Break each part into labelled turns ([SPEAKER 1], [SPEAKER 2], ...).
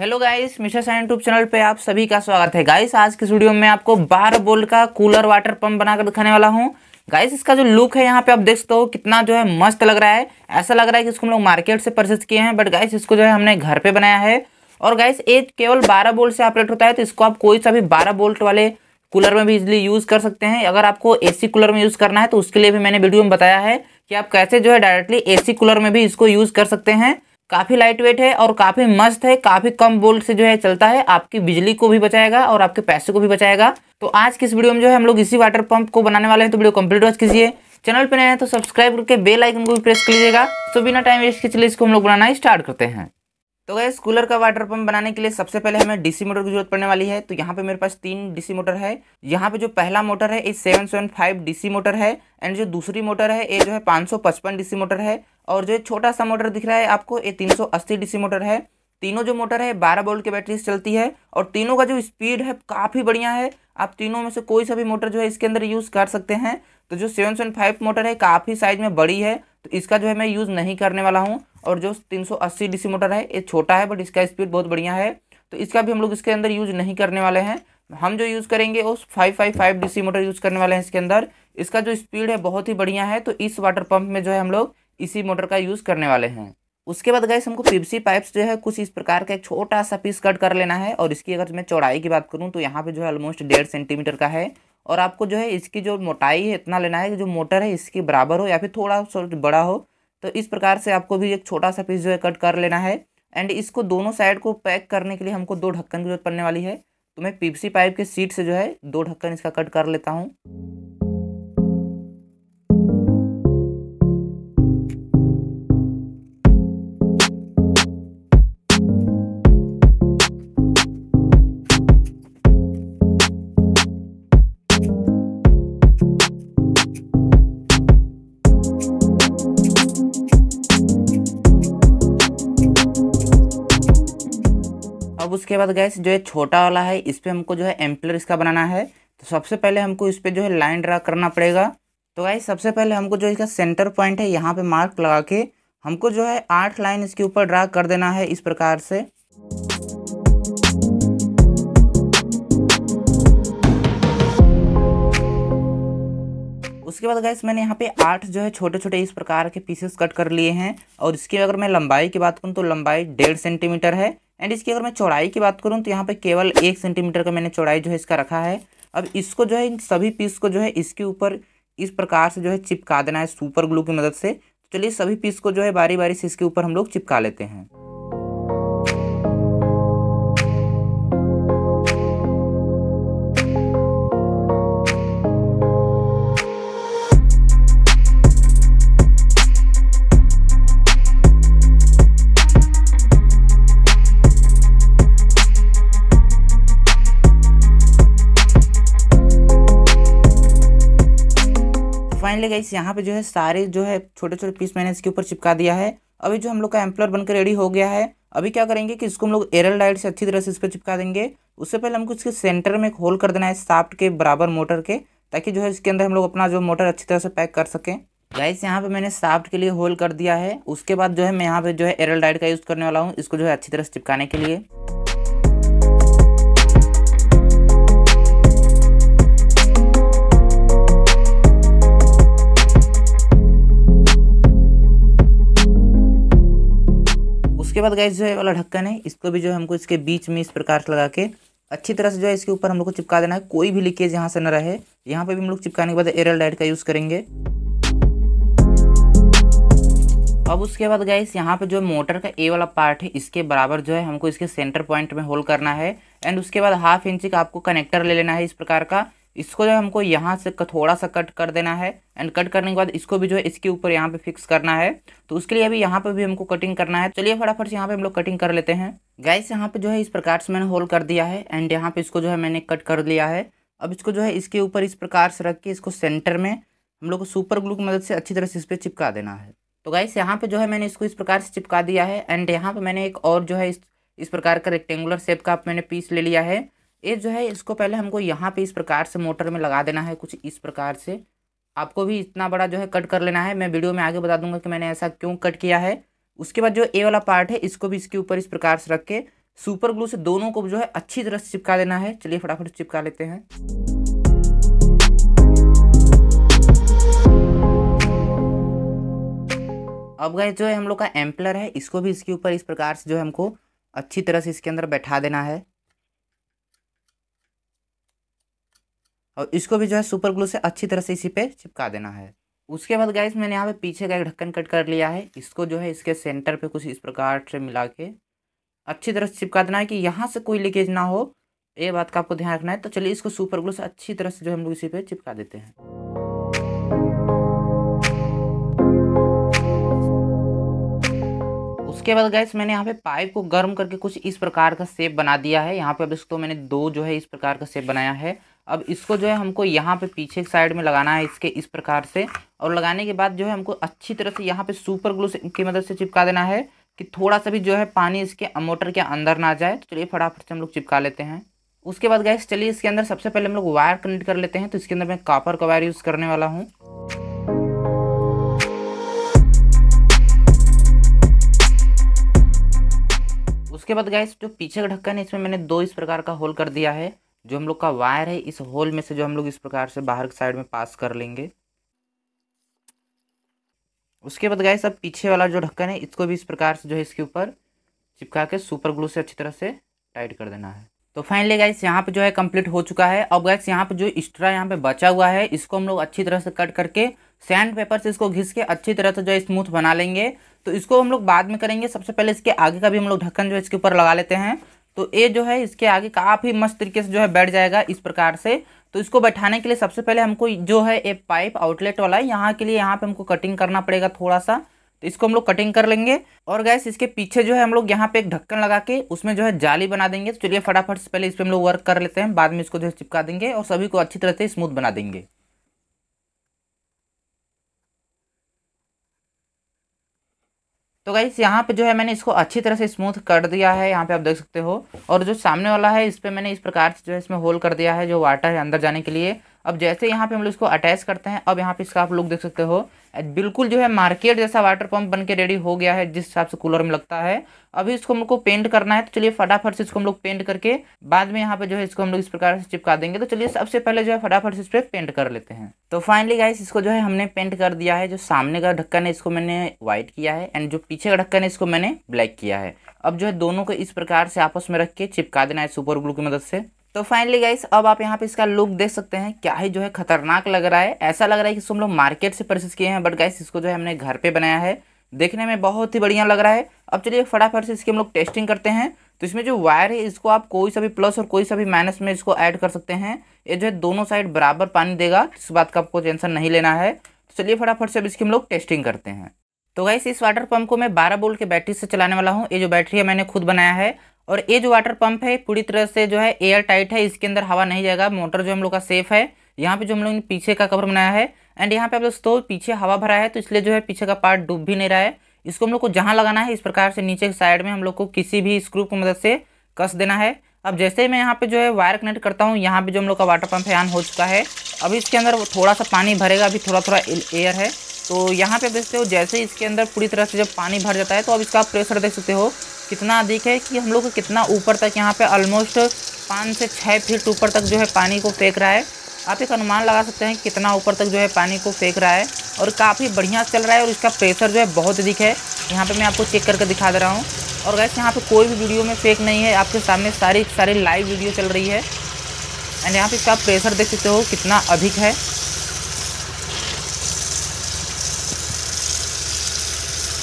[SPEAKER 1] hello guys Misha sign YouTube channel पे आप सभी का स्वागत है गाइस आज के वीडियो में आपको बारह बोल्ट का कूलर वाटर पंप बनाकर दिखाने वाला हूँ गाइस इसका जो लुक है यहाँ पे आप देख सकते हो कितना जो है मस्त लग रहा है ऐसा लग रहा है कि इसको हम लोग मार्केट से परचेज किए हैं बट गाइस इसको जो है हमने घर पे बनाया है और गाइस ये केवल बारह बोल्ट से ऑपरेट होता है तो इसको आप कोई सा भी बारह बोल्ट वाले कूलर में भी इजिली यूज़ कर सकते हैं अगर आपको ए कूलर में यूज़ करना है तो उसके लिए भी मैंने वीडियो में बताया है कि आप कैसे जो है डायरेक्टली ए कूलर में भी इसको यूज़ कर सकते हैं काफ़ी लाइट वेट है और काफ़ी मस्त है काफ़ी कम बोल्ट से जो है चलता है आपकी बिजली को भी बचाएगा और आपके पैसे को भी बचाएगा तो आज की इस वीडियो में जो है हम लोग इसी वाटर पंप को बनाने वाले हैं तो वीडियो कंप्लीट वॉच कीजिए चैनल पर नए हैं तो सब्सक्राइब करके बेल आइकन को भी प्रेस कर लीजिएगा तो बिना टाइम वेस्ट के चले इसको हम लोग बनाना स्टार्ट करते हैं तो गैस कूलर का वाटर पंप बनाने के लिए सबसे पहले हमें डीसी मोटर की जरूरत पड़ने वाली है तो यहाँ पे मेरे पास तीन डीसी मोटर है यहाँ पे जो पहला मोटर है ये seven seven five DC motor है एंड जो दूसरी मोटर है ये जो है पाँच सौ पचपन डीसी मोटर है और जो छोटा सा मोटर दिख रहा है आपको ये 380 डीसी मोटर है तीनों जो मोटर है बारह बोल्ट की बैटरी से चलती है और तीनों का जो स्पीड है काफ़ी बढ़िया है आप तीनों में से कोई सा भी मोटर जो है इसके अंदर यूज़ कर सकते हैं तो जो सेवन सेवन फाइव मोटर है काफ़ी साइज़ में बड़ी है तो इसका जो है मैं यूज़ नहीं करने वाला हूँ और जो तीन सौ अस्सी डीसी मोटर है ये छोटा है बट इसका स्पीड बहुत बढ़िया है तो इसका भी हम लोग इसके अंदर यूज़ नहीं करने वाले हैं हम जो यूज़ करेंगे उस five five five D motor use करने वाले हैं इसके अंदर इसका जो स्पीड है बहुत ही बढ़िया है तो इस वाटर पंप में जो है हम लोग इसी मोटर का यूज़ करने वाले हैं उसके बाद गैस हमको पीपसी पाइप्स जो है कुछ इस प्रकार का एक छोटा सा पीस कट कर लेना है और इसकी अगर मैं चौड़ाई की बात करूँ तो यहाँ पे जो है ऑलमोस्ट डेढ़ सेंटीमीटर का है और आपको जो है इसकी जो मोटाई है इतना लेना है कि जो मोटर है इसके बराबर हो या फिर थोड़ा सा बड़ा हो तो इस प्रकार से आपको भी एक छोटा सा पीस जो है कट कर लेना है एंड इसको दोनों साइड को पैक करने के लिए हमको दो ढक्कन की जरूरत पड़ने वाली है तो मैं पीपसी पाइप के सीट से जो है दो ढक्कन इसका कट कर लेता हूँ अब उसके बाद गैस जो ये छोटा वाला है इस पर हमको जो है एम्पलर इसका बनाना है तो सबसे पहले हमको इस पर जो है लाइन ड्रा करना पड़ेगा तो गाइस सबसे पहले हमको जो इसका सेंटर पॉइंट है यहाँ पे मार्क लगा के हमको जो है आठ लाइन इसके ऊपर ड्रा कर देना है इस प्रकार से उसके बाद गैस मैंने यहाँ पे आठ जो है छोटे छोटे इस प्रकार के पीसेस कट कर लिए हैं और इसकी अगर मैं लंबाई की बात करूँ तो लंबाई डेढ़ सेंटीमीटर है एंड इसकी अगर मैं चौड़ाई की बात करूँ तो यहाँ पर केवल एक सेंटीमीटर का मैंने चौड़ाई जो है इसका रखा है अब इसको जो है इन सभी पीस को जो है इसके ऊपर इस प्रकार से जो है चिपका देना है सुपर ग्लू की मदद से तो चलिए सभी पीस को जो है बारी बारी से इसके ऊपर हम लोग चिपका लेते हैं फाइनली गाइस यहाँ पे जो है सारे जो है छोटे छोटे पीस मैंने इसके ऊपर चिपका दिया है अभी जो हम लोग का एम्पलर बनकर रेडी हो गया है अभी क्या करेंगे कि इसको हम लोग एरल लाइट से अच्छी तरह से इस पर चिपका देंगे उससे पहले हमको इसके सेंटर में एक होल कर देना है साफ्ट के बराबर मोटर के ताकि जो है इसके अंदर हम लोग अपना जो मोटर अच्छी तरह से पैक कर सकें गाइस यहाँ पे मैंने साफ्ट के लिए होल कर दिया है उसके बाद जो है मैं यहाँ पे जो है एरल डाइट का यूज़ करने वाला हूँ इसको जो है अच्छी तरह से चिपकाने के लिए उसके बाद गैस जो है वाला ढक्कन है इसको भी जो है हमको इसके बीच में इस प्रकार से लगा के अच्छी तरह से जो है इसके ऊपर हम लोग को चिपका देना है कोई भी लीकेज यहाँ से न रहे यहाँ पर भी हम लोग चिपकाने के बाद एरल डाइट का यूज़ करेंगे अब उसके बाद गैस यहाँ पे जो मोटर का ए वाला पार्ट है इसके बराबर जो है हमको इसके सेंटर पॉइंट में होल करना है एंड उसके बाद हाफ इंच का आपको कनेक्टर ले लेना है इस प्रकार का इसको जो हमको यहाँ से थोड़ा सा कट कर देना है एंड कट करने के बाद इसको भी जो है इसके ऊपर यहाँ पे फिक्स करना है तो उसके लिए अभी यहाँ पे भी हमको कटिंग करना है चलिए फटाफट से यहाँ पे हम लोग कटिंग कर लेते हैं गैस यहाँ पे जो है इस प्रकार से मैंने होल कर दिया है एंड यहाँ पे इसको जो है मैंने कट कर लिया है अब इसको जो है इसके ऊपर इस प्रकार से रख के इसको सेंटर में हम लोग को सुपर ग्लू की मदद से अच्छी तरह से इस पर चिपका देना है तो गैस यहाँ पे जो है मैंने इसको इस प्रकार से चिपका दिया है एंड यहाँ पे मैंने एक और जो है इस प्रकार का रेक्टेंगुलर शेप का मैंने पीस ले लिया है ये जो है इसको पहले हमको यहाँ पे इस प्रकार से मोटर में लगा देना है कुछ इस प्रकार से आपको भी इतना बड़ा जो है कट कर लेना है मैं वीडियो में आगे बता दूंगा कि मैंने ऐसा क्यों कट किया है उसके बाद जो ए वाला पार्ट है इसको भी इसके ऊपर इस प्रकार से रख के सुपर ग्लू से दोनों को जो है अच्छी तरह से चिपका देना है चलिए फटाफट चिपका लेते हैं अब गए जो है हम लोग का एम्पलर है इसको भी इसके ऊपर इस प्रकार से जो है हमको अच्छी तरह से इसके अंदर बैठा देना है और इसको भी जो है सुपर ग्लू से अच्छी तरह से इसी पे चिपका देना है उसके बाद गैस मैंने यहाँ पे पीछे का एक ढक्कन कट कर लिया है इसको जो है इसके सेंटर पे कुछ इस प्रकार से मिला के अच्छी तरह से चिपका देना है कि यहाँ से कोई लीकेज ना हो ये बात का आपको ध्यान रखना है तो चलिए इसको सुपर ग्लू से अच्छी तरह से जो हम लोग इसी पे चिपका देते हैं उसके बाद गैस मैंने यहाँ पे पाइप को गर्म करके कुछ इस प्रकार का सेप बना दिया है यहाँ पे अब इसको मैंने दो जो है इस प्रकार का सेप बनाया है अब इसको जो है हमको यहाँ पे पीछे साइड में लगाना है इसके इस प्रकार से और लगाने के बाद जो है हमको अच्छी तरह से यहाँ पे सुपर ग्लू की मदद से चिपका देना है कि थोड़ा सा भी जो है पानी इसके मोटर के अंदर ना जाए तो चलिए फटाफट से हम लोग चिपका लेते हैं उसके बाद गैस चलिए इसके अंदर सबसे पहले हम लोग वायर कनेक्ट कर लेते हैं तो इसके अंदर मैं कॉपर का वायर यूज़ करने वाला हूँ उसके बाद गैस जो पीछे का ढक्कन है इसमें मैंने दो इस प्रकार का होल कर दिया है जो हम लोग का वायर है इस होल में से जो हम लोग इस प्रकार से बाहर के साइड में पास कर लेंगे उसके बाद गाइस अब पीछे वाला जो ढक्कन है इसको भी इस प्रकार से जो है इसके ऊपर चिपका के सुपर ग्लू से अच्छी तरह से टाइट कर देना है तो फाइनली गाइस यहाँ पे जो है कंप्लीट हो चुका है अब गाइस यहाँ पे जो एक्स्ट्रा यहाँ पे बचा हुआ है इसको हम लोग अच्छी तरह से कट करके सैंड पेपर से इसको घिस के अच्छी तरह से जो है स्मूथ बना लेंगे तो इसको हम लोग बाद में करेंगे सबसे पहले इसके आगे का भी हम लोग ढक्कन जो है इसके ऊपर लगा लेते हैं तो ये जो है इसके आगे काफ़ी मस्त तरीके से जो है बैठ जाएगा इस प्रकार से तो इसको बैठाने के लिए सबसे पहले हमको जो है एक पाइप आउटलेट वाला है यहाँ के लिए यहाँ पे हमको कटिंग करना पड़ेगा थोड़ा सा तो इसको हम लोग कटिंग कर लेंगे और गैस इसके पीछे जो है हम लोग यहाँ पे एक ढक्कन लगा के उसमें जो है जाली बना देंगे तो चलिए फटाफट से पहले इस पर हम लोग वर्क कर लेते हैं बाद में इसको जो है चिपका देंगे और सभी को अच्छी तरह से स्मूथ बना देंगे तो गाइस यहाँ पे जो है मैंने इसको अच्छी तरह से स्मूथ कर दिया है यहाँ पे आप देख सकते हो और जो सामने वाला है इस पर मैंने इस प्रकार से जो है इसमें होल कर दिया है जो वाटर है अंदर जाने के लिए अब जैसे यहाँ पे हम लोग इसको अटैच करते हैं अब यहाँ पे इसका आप लोग देख सकते हो बिल्कुल जो है मार्केट जैसा वाटर पंप बन के रेडी हो गया है जिस हिसाब से कूलर में लगता है अभी इसको हम लोग को पेंट करना है तो चलिए फटाफट से इसको हम लोग पेंट करके बाद में यहाँ पे जो है इसको हम लोग इस प्रकार से चिपका देंगे तो चलिए सबसे पहले जो है फटाफट से इस पर पेंट कर लेते हैं तो फाइनली गाइस इसको जो है हमने पेंट कर दिया है जो सामने का ढक्कन है इसको मैंने व्हाइट किया है एंड जो पीछे का ढक्कन है इसको मैंने ब्लैक किया है अब जो है दोनों को इस प्रकार से आपस में रख के चिपका देना है सुपर ग्लू की मदद से तो फाइनली गाइस अब आप यहाँ पे इसका लुक देख सकते हैं क्या ही जो है खतरनाक लग रहा है ऐसा लग रहा है कि हम लोग मार्केट से परचेस किए हैं बट गाइस इसको जो है हमने घर पे बनाया है देखने में बहुत ही बढ़िया लग रहा है अब चलिए फटाफट से इसकी हम लोग टेस्टिंग करते हैं तो इसमें जो वायर है इसको आप कोई सा भी प्लस और कोई सा भी माइनस में इसको ऐड कर सकते हैं ये जो है दोनों साइड बराबर पानी देगा इस बात का आपको टेंशन नहीं लेना है तो चलिए फटाफट से अब इसकी हम लोग टेस्टिंग करते हैं तो गाइस इस वाटर पंप को मैं 12 बोल्ट के बैटरी से चलाने वाला हूँ ये जो बैटरी है मैंने खुद बनाया है और ये जो वाटर पंप है पूरी तरह से जो है एयर टाइट है इसके अंदर हवा नहीं जाएगा मोटर जो हम लोग का सेफ है यहाँ पे जो हम लोग ने पीछे का कवर बनाया है एंड यहाँ पे आप दोस्तों पीछे हवा भरा है तो इसलिए जो है पीछे का पार्ट डूब भी नहीं रहा है इसको हम लोग को जहाँ लगाना है इस प्रकार से नीचे साइड में हम लोग को किसी भी स्क्रू की मदद से कस देना है अब जैसे ही मैं यहाँ पे जो है वायर कनेक्ट करता हूँ यहाँ पे जो हम लोग का वाटर पंप है ऑन हो चुका है अभी इसके अंदर थोड़ा सा पानी भरेगा अभी थोड़ा थोड़ा एयर है तो यहाँ पे देखते हो जैसे इसके अंदर पूरी तरह से जब पानी भर जाता है तो अब इसका प्रेशर देख सकते हो कितना अधिक है कि हम लोग कितना ऊपर तक यहाँ पे ऑलमोस्ट पाँच से छः फीट ऊपर तक जो है पानी को फेंक रहा है आप एक अनुमान लगा सकते हैं कितना ऊपर तक जो है पानी को फेंक रहा है और काफ़ी बढ़िया चल रहा है और इसका प्रेशर जो है बहुत अधिक है यहाँ पर मैं आपको चेक करके दिखा दे रहा हूँ और वैसे यहाँ पर कोई भी वीडियो में फेक नहीं है आपके सामने सारी सारी लाइव वीडियो चल रही है एंड यहाँ पर इसका प्रेशर देख सकते हो कितना अधिक है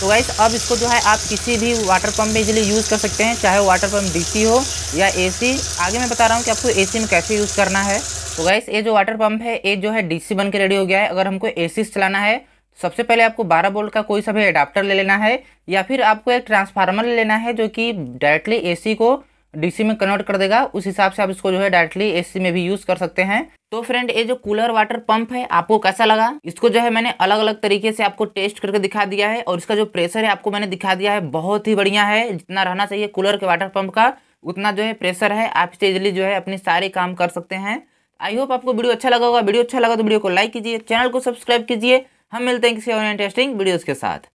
[SPEAKER 1] तो गाइस अब इसको जो है आप किसी भी वाटर पम्प में इजीली यूज़ कर सकते हैं चाहे वाटर पम्प डी हो या ए आगे मैं बता रहा हूँ कि आपको ए में कैसे यूज़ करना है तो गाइस ये जो वाटर पम्प है ये जो है सी बन के रेडी हो गया है अगर हमको ए चलाना है तो सबसे पहले आपको 12 बोल्ट का कोई सा भी अडाप्टर ले लेना है या फिर आपको एक ट्रांसफार्मर ले लेना है जो कि डायरेक्टली एसी को डीसी में कन्वर्ट कर देगा उस हिसाब से आप इसको जो है डायरेक्टली एसी में भी यूज़ कर सकते हैं तो फ्रेंड ये जो कूलर वाटर पंप है आपको कैसा लगा इसको जो है मैंने अलग अलग तरीके से आपको टेस्ट करके दिखा दिया है और इसका जो प्रेशर है आपको मैंने दिखा दिया है बहुत ही बढ़िया है जितना रहना चाहिए कूलर के वाटर पंप का उतना जो है प्रेशर है आप इससे इजिली जो है अपने सारे काम कर सकते हैं आई होप आपको वीडियो अच्छा लगा होगा वीडियो अच्छा लगा तो वीडियो को लाइक कीजिए चैनल को सब्सक्राइब कीजिए हम मिलते हैं किसी और इंटरेस्टिंग वीडियोज़ के साथ